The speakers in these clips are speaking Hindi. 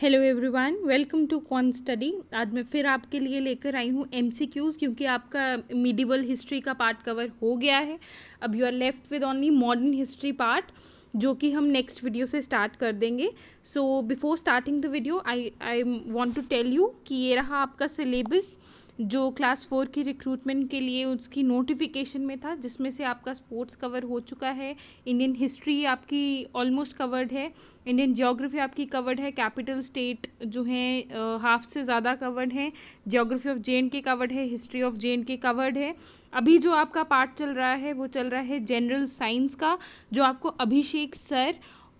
Hello everyone welcome to con study आज मैं फिर आपके लिए लेकर आई हूँ एम क्योंकि आपका मिडिवल हिस्ट्री का पार्ट कवर हो गया है अब you are left with only modern history part जो कि हम नेक्स्ट वीडियो से स्टार्ट कर देंगे so before starting the video I I want to tell you कि ये रहा आपका सिलेबस जो क्लास फोर की रिक्रूटमेंट के लिए उसकी नोटिफिकेशन में था जिसमें से आपका स्पोर्ट्स कवर हो चुका है इंडियन हिस्ट्री आपकी ऑलमोस्ट कवर्ड है इंडियन जोग्राफी आपकी कवर्ड है कैपिटल स्टेट जो है हाफ से ज़्यादा कवर्ड है जोग्राफी ऑफ जे के कवर्ड है हिस्ट्री ऑफ जे के कवर्ड है अभी जो आपका पार्ट चल रहा है वो चल रहा है जनरल साइंस का जो आपको अभिषेक सर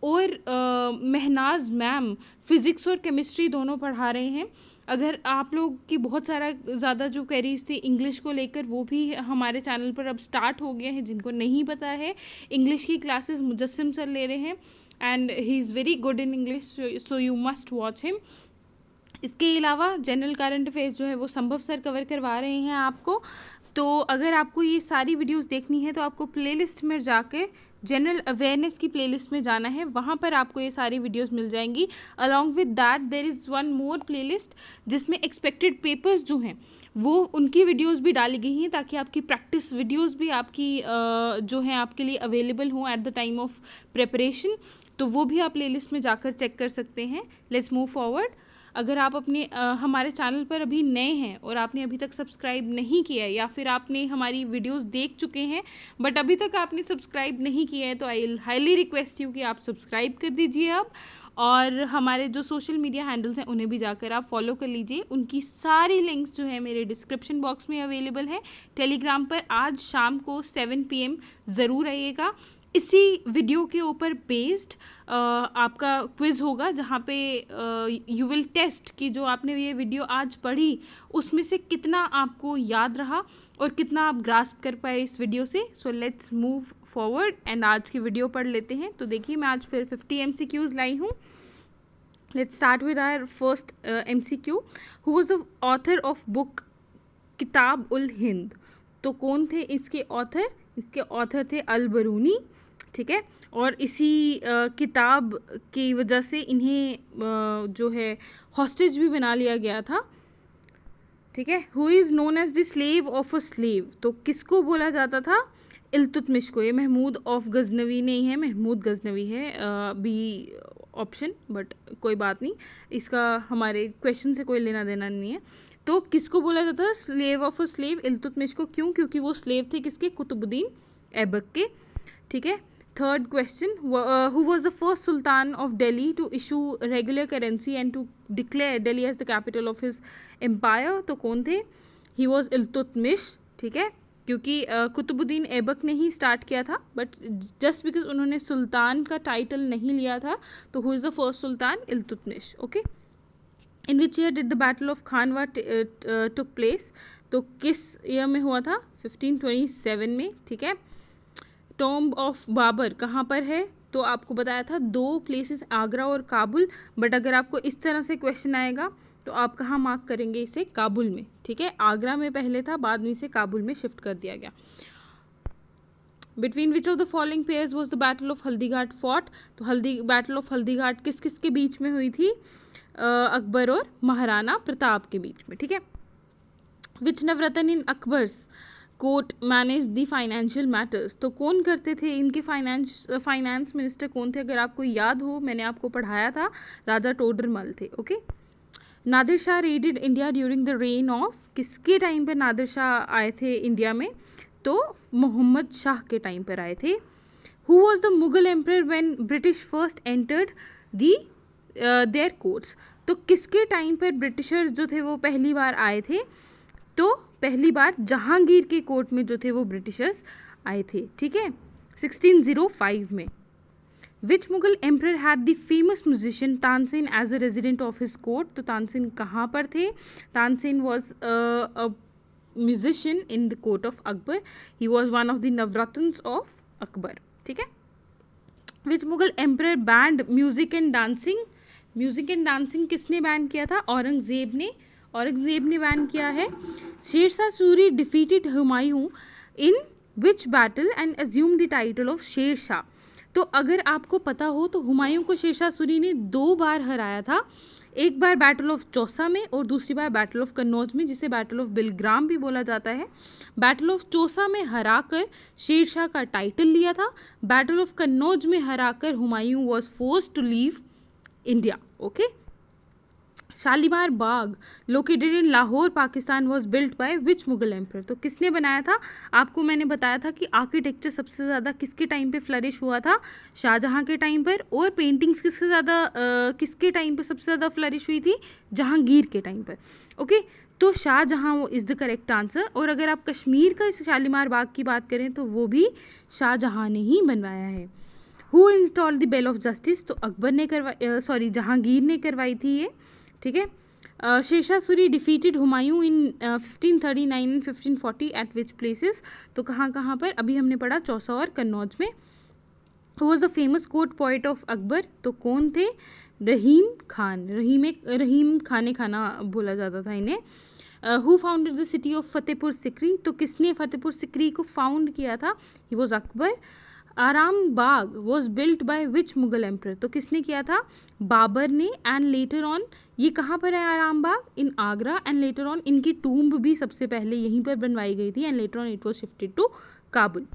और महनाज मेहनाज मैम फिज़िक्स और केमिस्ट्री दोनों पढ़ा रहे हैं अगर आप लोग की बहुत सारा ज़्यादा जो क्वेरीज थी इंग्लिश को लेकर वो भी हमारे चैनल पर अब स्टार्ट हो गए हैं जिनको नहीं पता है इंग्लिश की क्लासेस मुजस्म सर ले रहे हैं and he is very good in English so you must watch him इसके अलावा जनरल करंट अफेयर्स जो है वो संभव सर कवर करवा रहे हैं आपको तो अगर आपको ये सारी वीडियोस देखनी है तो आपको प्लेलिस्ट में जाके जनरल अवेयरनेस की प्लेलिस्ट में जाना है वहाँ पर आपको ये सारी वीडियोस मिल जाएंगी along with that there is one more playlist जिसमें एक्सपेक्टेड पेपर्स जो हैं वो उनकी वीडियोस भी डाली गई हैं ताकि आपकी प्रैक्टिस वीडियोस भी आपकी जो हैं आपके लिए अवेलेबल हों at the time of preparation तो वो भी आप प्ले में जाकर चेक कर सकते हैं लेट्स मूव फॉरवर्ड अगर आप अपने हमारे चैनल पर अभी नए हैं और आपने अभी तक सब्सक्राइब नहीं किया है या फिर आपने हमारी वीडियोस देख चुके हैं बट अभी तक आपने सब्सक्राइब नहीं किया है तो आई हाईली रिक्वेस्ट यू कि आप सब्सक्राइब कर दीजिए अब और हमारे जो सोशल मीडिया हैंडल्स हैं उन्हें भी जाकर आप फॉलो कर लीजिए उनकी सारी लिंक्स जो है मेरे डिस्क्रिप्शन बॉक्स में अवेलेबल है टेलीग्राम पर आज शाम को 7 पीएम ज़रूर आइएगा इसी वीडियो के ऊपर बेस्ड आपका क्विज होगा जहाँ पे यू विल टेस्ट कि जो आपने ये वीडियो आज पढ़ी उसमें से कितना आपको याद रहा और कितना आप ग्रास्प कर पाए इस वीडियो से so let's move forward and आज की वीडियो पढ़ लेते हैं तो देखिए मैं आज फिर फिफ्टी एम सी क्यूज़ लाई हूँ let's start with our first MCQ who was author of book Kitab ul Hind तो कौन थे इसके ऑथर इसके ऑथर थे अल बरूनी ठीक है और इसी किताब की वजह से इन्हें जो है हॉस्टेज भी बना लिया गया था ठीक है who is known as the slave of a slave तो किसको बोला जाता था इल्तुतमिश को ये महमूद ऑफ गजनवी नहीं है महमूद गजनवी है बी ऑप्शन बट कोई बात नहीं इसका हमारे क्वेश्चन से कोई लेना देना नहीं है तो किसको बोला जाता था slave of a slave Iltutmish को क्यों क्योंकि वो स्लेव थे किसके कुतुबुद्दीन ऐबक के ठीक है third question uh, who was the first sultan of delhi to issue regular currency and to declare delhi as the capital of his empire तो कौन थे ही वॉज इल्तुतमिश ठीक है क्योंकि कुतुबुद्दीन uh, ऐबक ने ही स्टार्ट किया था बट जस्ट बिकॉज उन्होंने सुल्तान का टाइटल नहीं लिया था तो who is the first sultan Iltutmish okay in which year did the battle of Khanwa took place तो किस ईयर में हुआ था 1527 में ठीक है टॉम्ब ऑफ बाबर कहाँ पर है तो आपको बताया था दो प्लेसेस आगरा और काबुल बट अगर आपको इस तरह से क्वेश्चन आएगा तो आप कहाँ मार्क करेंगे इसे काबुल में ठीक है आगरा में पहले था बाद में इसे काबुल में शिफ्ट कर दिया गया between which of the following pairs was the battle of Haldighat fort तो हल्दी बैटल ऑफ हल्दीघाट किस किस के बीच में हुई थी अकबर और महाराणा प्रताप के बीच में ठीक है which Navratna in Akbar's court manage the financial matters तो कौन करते थे इनके फाइनेंस फाइनेंस मिनिस्टर कौन थे अगर आपको याद हो मैंने आपको पढ़ाया था राजा टोडरमल थे okay Nadir Shah raided India during the reign of किसके टाइम पर नादिर शाह आए थे इंडिया में तो मोहम्मद शाह के टाइम पर आए थे who was the Mughal emperor when British first entered the their courts तो किसके टाइम पर ब्रिटिशर्स जो थे वो पहली बार आए थे तो पहली बार जहांगीर के कोर्ट में जो थे वो ब्रिटिशर्स आए थे ठीक है 1605 में which Mughal emperor had the famous musician Tansen as a resident of his court तो तानसेन कहाँ पर थे Tansen was musician in the court of Akbar he was one of the Navratna of Akbar ठीक है which Mughal emperor banned music and dancing music and dancing किसने बैन किया था औरंगजेब ने औरंगजेब ने बैन किया है Sher Shah Suri defeated Humayun in which battle and assume the title of Sher Shah तो अगर आपको पता हो तो हुमायूं को शेरशाह सूरी ने दो बार हराया था एक बार बैटल ऑफ चौसा में और दूसरी बार बैटल ऑफ कन्नौज में जिसे बैटल ऑफ बिलग्राम भी बोला जाता है बैटल ऑफ चौसा में हराकर शेरशाह का टाइटल लिया था बैटल ऑफ कन्नौज में हराकर Humayun was force to leave India okay Shalimar Bagh located in Lahore Pakistan was built by which Mughal emperor तो किसने बनाया था आपको मैंने बताया था कि आर्किटेक्चर सबसे ज़्यादा किसके टाइम पे फ्लरिश हुआ था शाहजहाँ के टाइम पर और पेंटिंग्स किसके ज़्यादा किसके टाइम पर सबसे ज़्यादा फ्लरिश हुई थी जहांगीर के टाइम पर ओके तो शाहजहाँ वो इज़ द करेक्ट आंसर और अगर आप कश्मीर का शालीमार बाग की बात करें तो वो भी शाहजहाँ ने ही बनवाया है who install the bell of justice तो अकबर ने करवा सॉरी जहांगीर ने करवाई थी ये ठीक है Sher Shah Suri defeated Humayun in 1539 and 1540 at which places तो कहाँ कहाँ पर अभी हमने पढ़ा चौसा और कन्नौज में who was a famous court poet of Akbar तो कौन थे रहीम खान रहीम रहीम खाने खाना बोला जाता था इन्हें who founded the city of Fatehpur Sikri तो किसने फतेहपुर सिकरी को फाउंड किया था ही was Akbar Aram Bagh was built by which Mughal emperor तो किसने किया था बाबर ने एंड लेटर ऑन ये कहाँ पर है Aram Bagh in Agra and later on इनकी टूम्ब भी सबसे पहले यहीं पर बनवाई गई थी and later on it was shifted to Kabul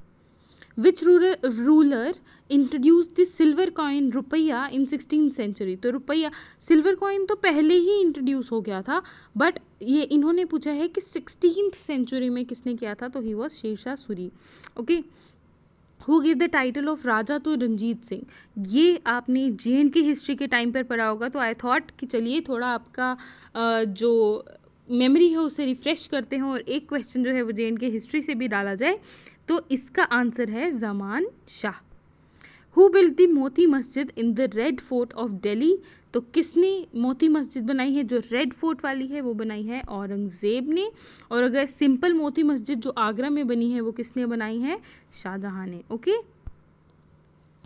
which ruler introduce the silver coin rupaya in sixteen century तो रुपया सिल्वर कॉइन तो पहले ही इंट्रोड्यूस हो गया था बट ये इन्होंने पूछा है कि सिक्सटीन सेंचुरी में किसने किया था तो he was Sher Shah Suri okay okay? Who give the title of Raja to Ranjit Singh ये आपने जे एंड की हिस्ट्री के टाइम पर पढ़ा होगा तो आई थॉट कि चलिए थोड़ा आपका जो मेमोरी है उसे रिफ्रेश करते हैं और एक क्वेश्चन जो है वो जे एंड के हिस्ट्री से भी डाला जाए तो इसका आंसर है Zaman Shah who built the Moti Masjid in the Red Fort of Delhi तो किसने मोती मस्जिद बनाई है जो रेड फोर्ट वाली है वो बनाई है औरंगज़ेब ने और अगर सिंपल मोती मस्जिद जो आगरा में बनी है वो किसने बनाई है शाहजहां ने okay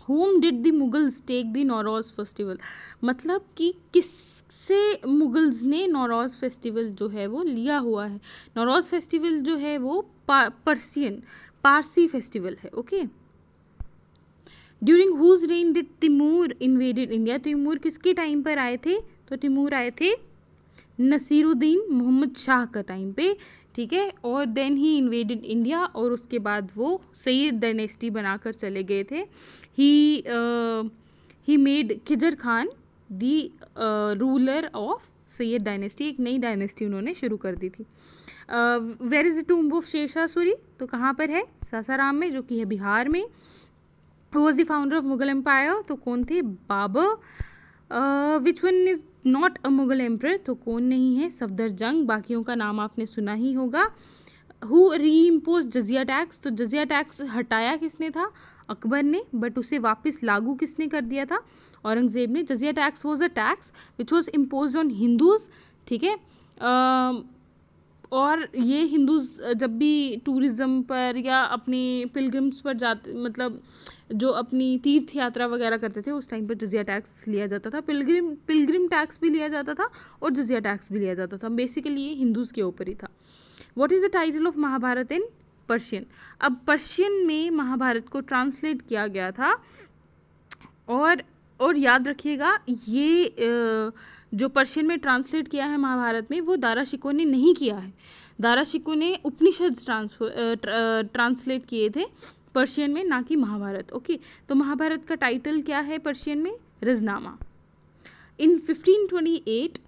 whom did the Mughals take the Nauroz festival मतलब कि किस से मुगल्स ने नौरोज फेस्टिवल जो है वो लिया हुआ है नौरोज फेस्टिवल जो है वो पर्सियन पारसी फेस्टिवल है okay okay? During whose reign did Timur invaded India Timur किसके टाइम पर आए थे तो तिमूर आए थे नसीरुद्दीन मोहम्मद शाह का टाइम पे ठीक है और देन ही इन्वेडेड इंडिया और उसके बाद वो सैयद डायनेस्टी बनाकर चले गए थे he he made Khizr Khan the ruler of Sayyid dynasty एक नई डायनेस्टी उन्होंने शुरू कर दी थी where is the tomb of Sher Shah Suri तो कहाँ पर है सासाराम में जो कि है बिहार में was the founder of Mughal empire तो कौन थे Babur which one is not a Mughal empire तो कौन नहीं है सफदर जंग बाकियों का नाम आपने सुना ही होगा हु री इम्पोज जजिया टैक्स तो जजिया टैक्स हटाया किसने था अकबर ने बट उसे वापस लागू किसने कर दिया था औरंगजेब ने jizya tax was a tax which was impose on Hindus ठीक है और ये हिंदूज़ जब भी टूरिज़्म पर या अपनी पिलग्रिम्स पर जाते मतलब जो अपनी तीर्थ यात्रा वगैरह करते थे उस टाइम पर जजिया टैक्स लिया जाता था पिलग्रिम पिलग्रिम टैक्स भी लिया जाता था और जजिया टैक्स भी लिया जाता था बेसिकली ये हिंदूज़ के ऊपर ही था what is the title of Mahabharat in Persian अब पर्शियन में महाभारत को ट्रांसलेट किया गया था और और याद रखिएगा ये जो पर्शियन में ट्रांसलेट किया है महाभारत में वो दारा शिको ने नहीं किया है दारा शिको ने उपनिषद ट्रांसलेट किए थे पर्शियन में ना कि महाभारत ओके तो महाभारत का टाइटल क्या है पर्शियन में Razmnama in 1528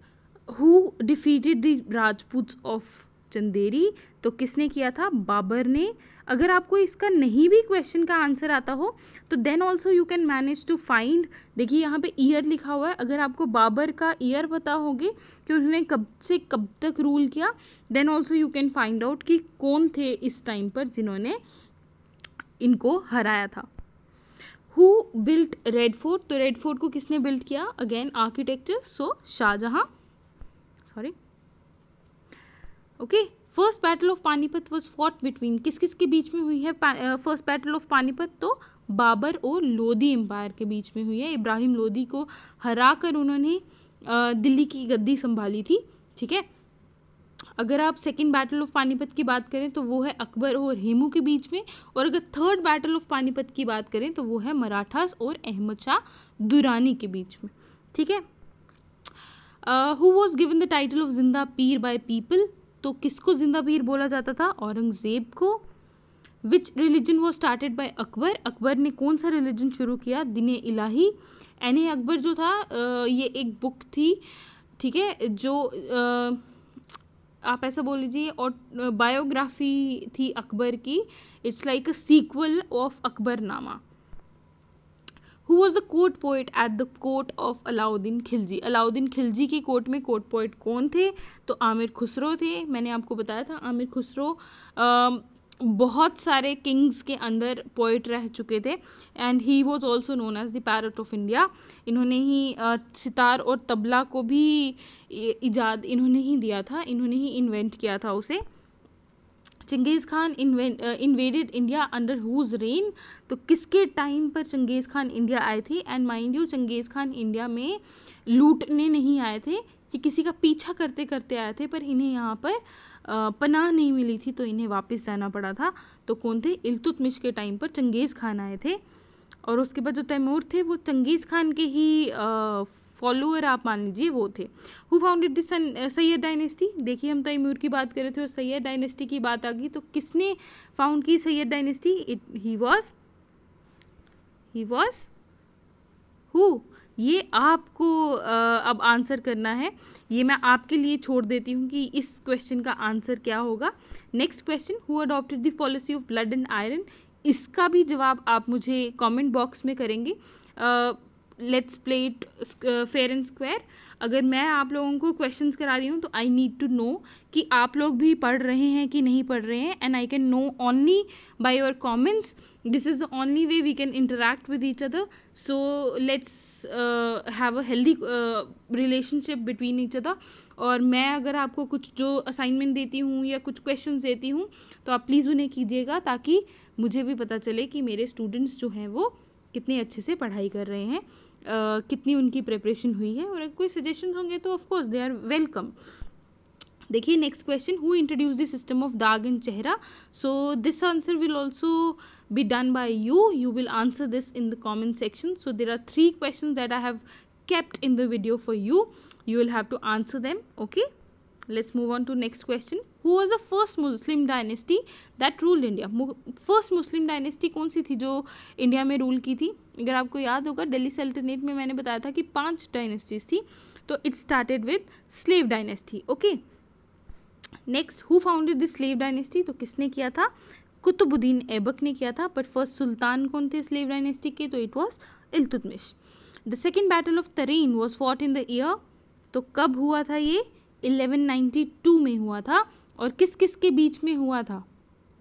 who defeated the Rajput of Chanderi तो किसने किया था बाबर ने अगर आपको इसका नहीं भी क्वेश्चन का आंसर आता हो तो then also you can manage to find देखिए यहाँ पे ईयर लिखा हुआ है अगर आपको बाबर का ईयर पता होगे कि उन्होंने कब से कब तक रूल किया then also you can find out कि कौन थे इस टाइम पर जिन्होंने इनको हराया था हु बिल्ट रेड फोर्ट तो रेड फोर्ट को किसने बिल्ट किया again architecture so Shah Jahan sorry okay first battle of Panipat was fought between किस किस के बीच में हुई है फर्स्ट बैटल ऑफ पानीपत तो बाबर और लोधी एम्पायर के बीच में हुई है इब्राहिम लोधी को हरा कर उन्होंने दिल्ली की गद्दी संभाली थी ठीक है अगर आप सेकेंड बैटल ऑफ पानीपत की बात करें तो वो है अकबर और हेमू के बीच में और अगर थर्ड बैटल ऑफ पानीपत की बात करें तो वो है मराठास और अहमद शाह दुरानी के बीच में ठीक है who was given the title of Zinda Pir by people तो किसको जिंदा पीर बोला जाता था औरंगजेब को विच रिलीजन वो स्टार्टेड बाई अकबर अकबर ने कौन सा रिलीजन शुरू किया दिन इलाही एन ए अकबर जो था ये एक बुक थी ठीक है जो आप ऐसा बोल लीजिए और बायोग्राफी थी अकबर की it's like a sequel of Akbarnama who was the court poet at the court of Alauddin Khilji Alauddin Khilji की कोर्ट में कोर्ट पोइट कौन थे तो आमिर खुसरो थे मैंने आपको बताया था आमिर खुसरो बहुत सारे किंग्स के अंडर पोइट रह चुके थे and he was also known as the parrot of India इन्होंने ही सितार और तबला को भी इजाद इन्होंने ही दिया था इन्होंने ही इन्वेंट किया था उसे Genghis Khan invaded India under whose reign तो किसके टाइम पर चंगेज़ खान इंडिया आए थे and mind you Genghis Khan India में लूटने नहीं आए थे कि किसी का पीछा करते करते आए थे पर इन्हें यहाँ पर uh, पनाह नहीं मिली थी तो इन्हें वापस जाना पड़ा था तो कौन थे इल्तुतमिश के टाइम पर चंगेज़ खान आए थे और उसके बाद जो तैमूर थे वो चंगेज़ खान के ही uh, फॉलोअर आप मान लीजिए वो थे who founded this Sayyid dynasty देखिए हम तैमूर की बात कर रहे थे और सैयद डायनेस्टी की बात आ गई तो किसने फाउंड की Sayyid dynasty it he was he was who ये आपको uh, अब आंसर करना है ये मैं आपके लिए छोड़ देती हूँ कि इस क्वेश्चन का आंसर क्या होगा next question who adopted the policy of blood and iron इसका भी जवाब आप मुझे कमेंट बॉक्स में करेंगे uh, let's play it fair and square अगर मैं आप लोगों को क्वेश्चंस करा रही हूँ तो आई नीड टू नो कि आप लोग भी पढ़ रहे हैं कि नहीं पढ़ रहे हैं and I can know only by your comments this is the only way we can interact with each other so let's have a healthy relationship between each other और मैं अगर आपको कुछ जो असाइनमेंट देती हूँ या कुछ क्वेश्चन देती हूँ तो आप प्लीज़ उन्हें कीजिएगा ताकि मुझे भी पता चले कि मेरे स्टूडेंट्स जो हैं वो कितने अच्छे से पढ़ाई कर रहे हैं कितनी उनकी प्रिपरेशन हुई है और कोई सजेशन होंगे तो ऑफकोर्स दे आर वेलकम देखिए next question who introduce the system of dagh and chehra so this answer will also be done by you you will answer this in the comment section so there are three question that I have kept in the video for you you will have to answer them okay let's move on to next question who was the first muslim dynasty that ruled india first muslim dynasty कौन सी थी जो इंडिया में रूल की थी अगर आपको याद होगा दिल्ली सल्टनेट में मैंने बताया था कि पांच डायनेस्टीज थी तो it started with slave dynasty okay next who founded the slave dynasty तो किसने किया था कुतुबुद्दीन ऐबक ने किया था बट फर्स्ट सुल्तान कौन थे स्लेव डायनेस्टी के तो it was Iltutmish the second battle of Tarain was fought in the year तो कब हुआ था ये 1192 में हुआ था और किस किस के बीच में हुआ था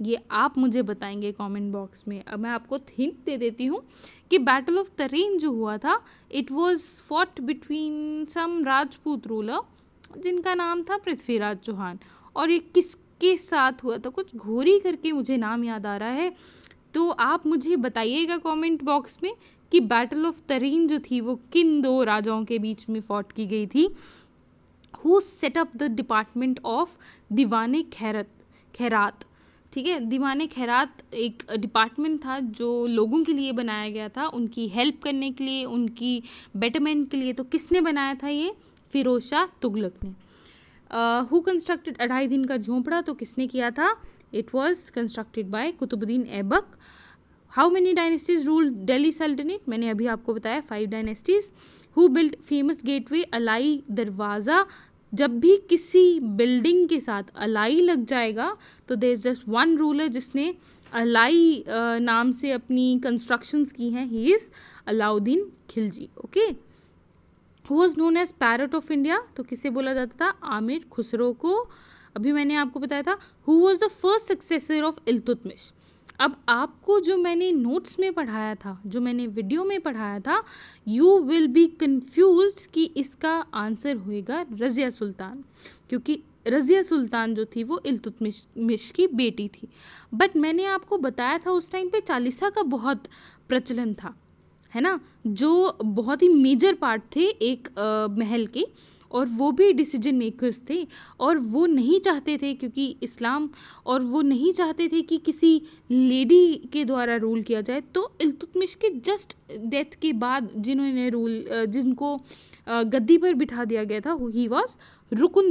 ये आप मुझे बताएंगे कमेंट बॉक्स में अब मैं आपको हिंट दे देती हूँ कि बैटल ऑफ तरेन जो हुआ था it was fought between some Rajput ruler जिनका नाम था पृथ्वीराज चौहान और ये किसके साथ हुआ था कुछ घोरी करके मुझे नाम याद आ रहा है तो आप मुझे बताइएगा कमेंट बॉक्स में कि बैटल ऑफ तरीन जो थी वो किन दो राजाओं के बीच में फॉट की गई थी who set up the department of Diwan Khairat Khairat ठीक है दीवान खैरात एक डिपार्टमेंट था जो लोगों के लिए बनाया गया था उनकी हेल्प करने के लिए उनकी बेटरमेंट के लिए तो किसने बनाया था ये फिरोज शाह तुगलक ने हु कंस्ट्रक्टेड अढ़ाई दिन का झोंपड़ा तो किसने किया था it was constructed by Qutubuddin Aibak how many dynasties rule Delhi sultanate मैंने अभी आपको बताया five dynasties who build famous gateway Alai Darwaza जब भी किसी बिल्डिंग के साथ अलाई लग जाएगा तो there is just one ruler जिसने अलाई नाम से अपनी कंस्ट्रक्शंस की हैं he is Alauddin Khilji okay who was known as parrot of India तो किसे बोला जाता था आमिर खुसरो को अभी मैंने आपको बताया था who was the first successor of Iltutmish अब आपको जो मैंने नोट्स में पढ़ाया था जो मैंने वीडियो में पढ़ाया था यू विल बी कंफ्यूज कि इसका आंसर होएगा रजिया सुल्तान क्योंकि रजिया सुल्तान जो थी वो इल्तुतमिश की बेटी थी बट मैंने आपको बताया था उस टाइम पे चालीसा का बहुत प्रचलन था है ना जो बहुत ही मेजर पार्ट थे एक आ, महल के और वो भी डिसीजन मेकर्स थे और वो नहीं चाहते थे क्योंकि इस्लाम और वो नहीं चाहते थे कि किसी लेडी के द्वारा रूल किया जाए तो इल्तुतमिश के जस्ट डेथ के बाद जिन्होंने रूल जिनको गद्दी पर बिठा दिया गया था ही वॉज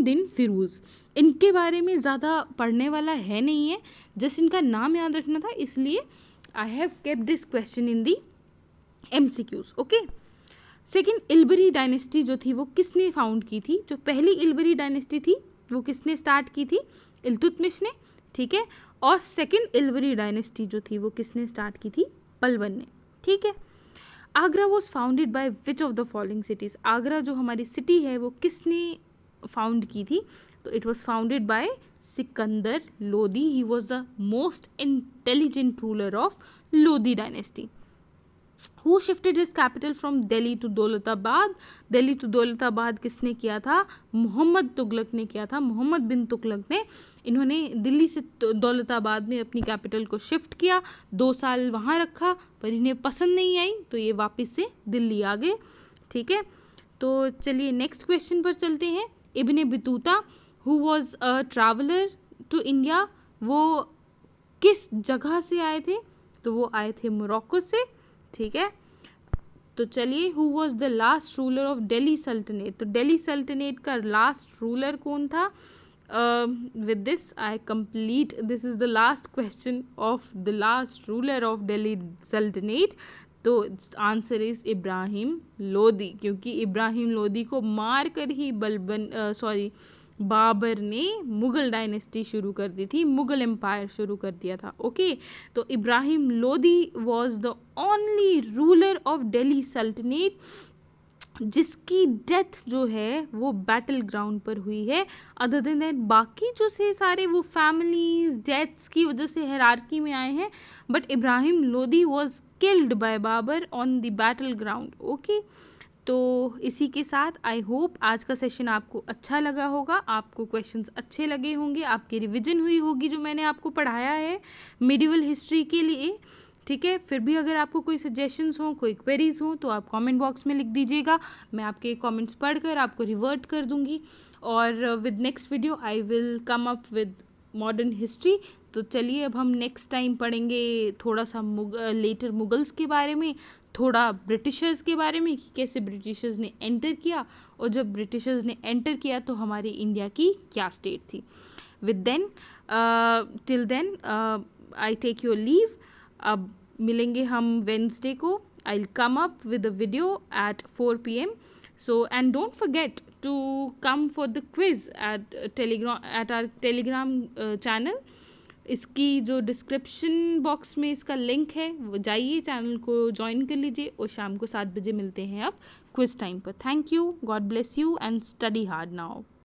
दिन फिरूज इनके बारे में ज़्यादा पढ़ने वाला है नहीं है जस्ट इनका नाम याद रखना था इसलिए I have kept this question in the M C Qs okay second Ilbari dynasty जो थी वो किसने फाउंड की थी जो पहली इल्बरी डायनेस्टी थी वो किसने स्टार्ट की थी इल्तुतमिश ने ठीक है और सेकंड इल्बरी डायनेस्टी जो थी वो किसने स्टार्ट की थी पलवन ने ठीक है Agra was founded by which of the following cities Agra जो हमारी सिटी है वो किसने फाउंड की थी तो it was founded by Sikandar Lodi he was the most intelligent ruler of Lodi dynasty who shifted his capital from Delhi to Daulatabad Delhi to Daulatabad किसने किया था मोहम्मद तुगलक ने किया था मोहम्मद बिन तुगलक ने इन्होंने दिल्ली से दौलताबाद तो में अपनी कैपिटल को शिफ्ट किया दो साल वहाँ रखा पर इन्हें पसंद नहीं आई तो ये वापस से दिल्ली आ गए ठीक है तो चलिए नेक्स्ट क्वेश्चन पर चलते हैं Ibn Battuta who was a traveller to India वो किस जगह से आए थे तो वो आए थे मोरक्को से ठीक है तो चलिए who was the last ruler of Delhi sultanate तो डेली सल्टनेट का लास्ट रूलर कौन था with this I complete this is the last question of the last ruler of Delhi sultanate तो आंसर इज इब्राहिम लोदी क्योंकि इब्राहिम लोदी को मार कर ही बलबन सॉरी uh, बाबर ने मुगल डायनेस्टी शुरू कर दी थी मुगल एम्पायर शुरू कर दिया था ओके तो Ibrahim Lodi was the only ruler of Delhi sultanate जिसकी डेथ जो है वो बैटल ग्राउंड पर हुई है अदर देन दैट बाकी जो से सारे वो फैमिलीज डेथ्स की वजह से हैरारकी में आए हैं but Ibrahim Lodi was killed by Babur on the battle ground okay तो इसी के साथ आई होप आज का सेशन आपको अच्छा लगा होगा आपको क्वेश्चंस अच्छे लगे होंगे आपकी रिवीजन हुई होगी जो मैंने आपको पढ़ाया है मिडिवल हिस्ट्री के लिए ठीक है फिर भी अगर आपको कोई सजेशंस हो कोई क्वेरीज हो तो आप कमेंट बॉक्स में लिख दीजिएगा मैं आपके कमेंट्स पढ़कर आपको रिवर्ट कर दूंगी और with next video I will come up with modern history तो चलिए अब हम नेक्स्ट टाइम पढ़ेंगे थोड़ा सा मुग लेटर मुगल्स के बारे में थोड़ा ब्रिटिशर्स के बारे में कि कैसे ब्रिटिशर्स ने एंटर किया और जब ब्रिटिशर्स ने एंटर किया तो हमारी इंडिया की क्या स्टेट थी with then till then I take your leave अब मिलेंगे हम वेंसडे को I come up with a video at four P M so and don't forget to come for the quiz at at our Telegram channel इसकी जो डिस्क्रिप्शन बॉक्स में इसका लिंक है वो जाइए चैनल को ज्वाइन कर लीजिए और शाम को सात बजे मिलते हैं आप क्विज टाइम पर thank you God bless you and study hard now